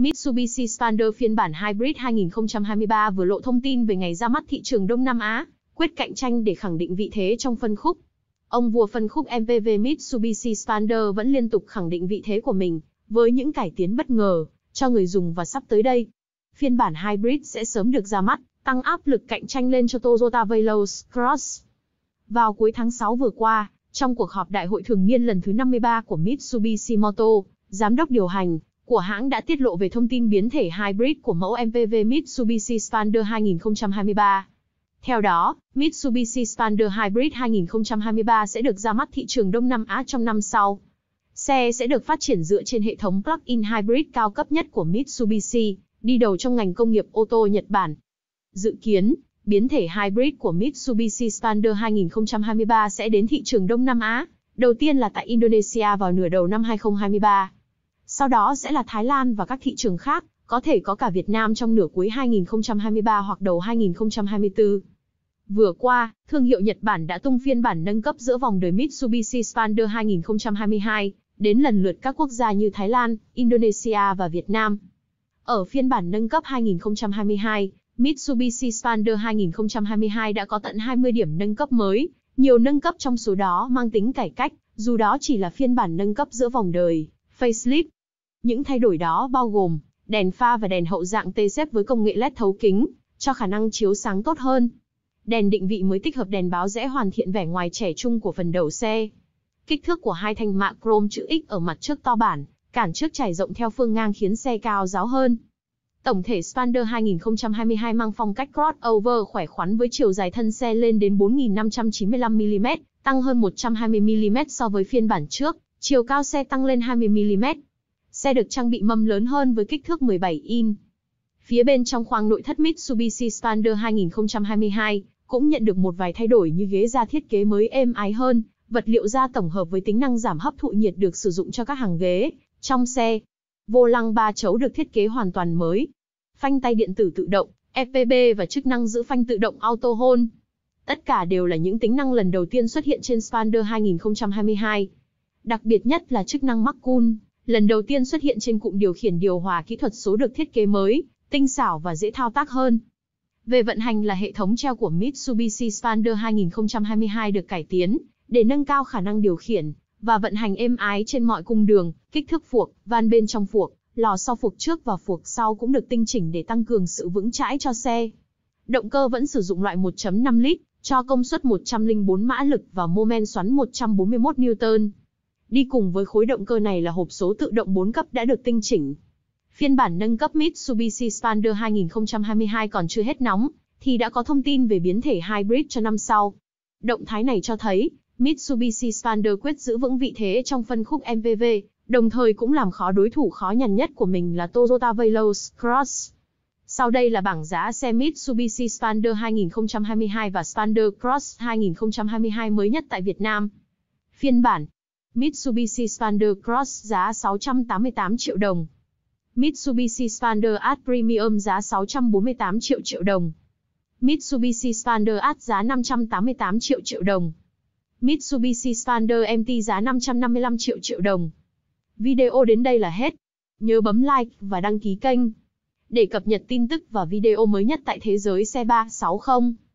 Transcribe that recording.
Mitsubishi Spander phiên bản Hybrid 2023 vừa lộ thông tin về ngày ra mắt thị trường Đông Nam Á, quyết cạnh tranh để khẳng định vị thế trong phân khúc. Ông vua phân khúc MPV Mitsubishi Spander vẫn liên tục khẳng định vị thế của mình, với những cải tiến bất ngờ, cho người dùng và sắp tới đây. Phiên bản Hybrid sẽ sớm được ra mắt, tăng áp lực cạnh tranh lên cho Toyota Veloz Cross. Vào cuối tháng 6 vừa qua, trong cuộc họp đại hội thường niên lần thứ 53 của Mitsubishi Motor, giám đốc điều hành, của hãng đã tiết lộ về thông tin biến thể hybrid của mẫu MPV Mitsubishi Spander 2023. Theo đó, Mitsubishi Spander Hybrid 2023 sẽ được ra mắt thị trường Đông Nam Á trong năm sau. Xe sẽ được phát triển dựa trên hệ thống plug-in hybrid cao cấp nhất của Mitsubishi, đi đầu trong ngành công nghiệp ô tô Nhật Bản. Dự kiến, biến thể hybrid của Mitsubishi Spander 2023 sẽ đến thị trường Đông Nam Á, đầu tiên là tại Indonesia vào nửa đầu năm 2023 sau đó sẽ là Thái Lan và các thị trường khác, có thể có cả Việt Nam trong nửa cuối 2023 hoặc đầu 2024. Vừa qua, thương hiệu Nhật Bản đã tung phiên bản nâng cấp giữa vòng đời Mitsubishi Spander 2022, đến lần lượt các quốc gia như Thái Lan, Indonesia và Việt Nam. Ở phiên bản nâng cấp 2022, Mitsubishi Spander 2022 đã có tận 20 điểm nâng cấp mới, nhiều nâng cấp trong số đó mang tính cải cách, dù đó chỉ là phiên bản nâng cấp giữa vòng đời, facelift, những thay đổi đó bao gồm đèn pha và đèn hậu dạng tê xếp với công nghệ LED thấu kính, cho khả năng chiếu sáng tốt hơn. Đèn định vị mới tích hợp đèn báo rẽ hoàn thiện vẻ ngoài trẻ trung của phần đầu xe. Kích thước của hai thanh mạ chrome chữ X ở mặt trước to bản, cản trước trải rộng theo phương ngang khiến xe cao ráo hơn. Tổng thể Spander 2022 mang phong cách crossover khỏe khoắn với chiều dài thân xe lên đến 4.595mm, tăng hơn 120mm so với phiên bản trước, chiều cao xe tăng lên 20mm, Xe được trang bị mâm lớn hơn với kích thước 17 in. Phía bên trong khoang nội thất Mitsubishi Spander 2022 cũng nhận được một vài thay đổi như ghế da thiết kế mới êm ái hơn, vật liệu da tổng hợp với tính năng giảm hấp thụ nhiệt được sử dụng cho các hàng ghế, trong xe. Vô lăng ba chấu được thiết kế hoàn toàn mới. Phanh tay điện tử tự động, FPB và chức năng giữ phanh tự động Auto Hold. Tất cả đều là những tính năng lần đầu tiên xuất hiện trên Spander 2022. Đặc biệt nhất là chức năng Mach Cool lần đầu tiên xuất hiện trên cụm điều khiển điều hòa kỹ thuật số được thiết kế mới, tinh xảo và dễ thao tác hơn. Về vận hành là hệ thống treo của Mitsubishi Spander 2022 được cải tiến để nâng cao khả năng điều khiển và vận hành êm ái trên mọi cung đường, kích thước phuộc, van bên trong phuộc, lò sau phuộc trước và phuộc sau cũng được tinh chỉnh để tăng cường sự vững chãi cho xe. Động cơ vẫn sử dụng loại 1.5 lít, cho công suất 104 mã lực và mô men xoắn 141 Newton. Đi cùng với khối động cơ này là hộp số tự động 4 cấp đã được tinh chỉnh. Phiên bản nâng cấp Mitsubishi Spander 2022 còn chưa hết nóng, thì đã có thông tin về biến thể hybrid cho năm sau. Động thái này cho thấy, Mitsubishi Spander quyết giữ vững vị thế trong phân khúc MPV, đồng thời cũng làm khó đối thủ khó nhằn nhất của mình là Toyota Veloz Cross. Sau đây là bảng giá xe Mitsubishi Spander 2022 và Spander Cross 2022 mới nhất tại Việt Nam. Phiên bản Mitsubishi Xpander Cross giá 688 triệu đồng. Mitsubishi Xpander Art Premium giá 648 triệu triệu đồng. Mitsubishi Xpander Art giá 588 triệu triệu đồng. Mitsubishi Xpander MT giá 555 triệu triệu đồng. Video đến đây là hết. Nhớ bấm like và đăng ký kênh để cập nhật tin tức và video mới nhất tại thế giới xe 360.